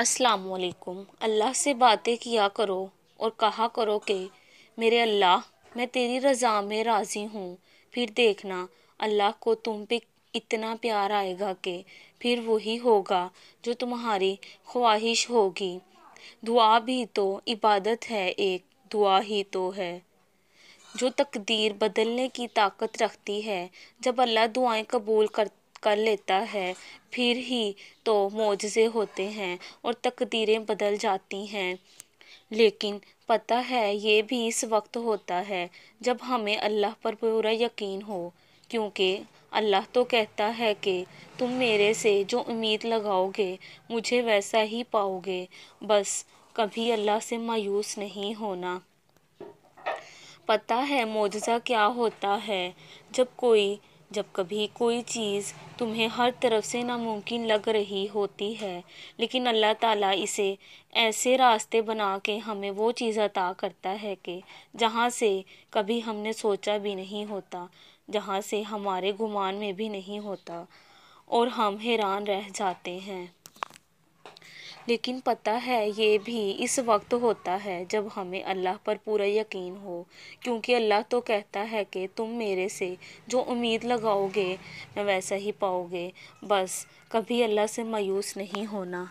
अस्सलाम अल्लाह से बातें किया करो और कहा करो कि मेरे अल्लाह मैं तेरी रज़ा में राज़ी हूँ फिर देखना अल्लाह को तुम पे इतना प्यार आएगा कि फिर वही होगा जो तुम्हारी ख्वाहिश होगी दुआ भी तो इबादत है एक दुआ ही तो है जो तकदीर बदलने की ताकत रखती है जब अल्लाह दुआएं कबूल करता कर लेता है फिर ही तो मुआज़े होते हैं और तकदीरें बदल जाती हैं लेकिन पता है ये भी इस वक्त होता है जब हमें अल्लाह पर पूरा यकीन हो क्योंकि अल्लाह तो कहता है कि तुम मेरे से जो उम्मीद लगाओगे मुझे वैसा ही पाओगे बस कभी अल्लाह से मायूस नहीं होना पता है मुआजा क्या होता है जब कोई जब कभी कोई चीज़ तुम्हें हर तरफ से नामुमकिन लग रही होती है लेकिन अल्लाह ताला इसे ऐसे रास्ते बना के हमें वो चीज़ अता करता है कि जहाँ से कभी हमने सोचा भी नहीं होता जहाँ से हमारे गुमान में भी नहीं होता और हम हैरान रह जाते हैं लेकिन पता है ये भी इस वक्त होता है जब हमें अल्लाह पर पूरा यकीन हो क्योंकि अल्लाह तो कहता है कि तुम मेरे से जो उम्मीद लगाओगे मैं वैसा ही पाओगे बस कभी अल्लाह से मायूस नहीं होना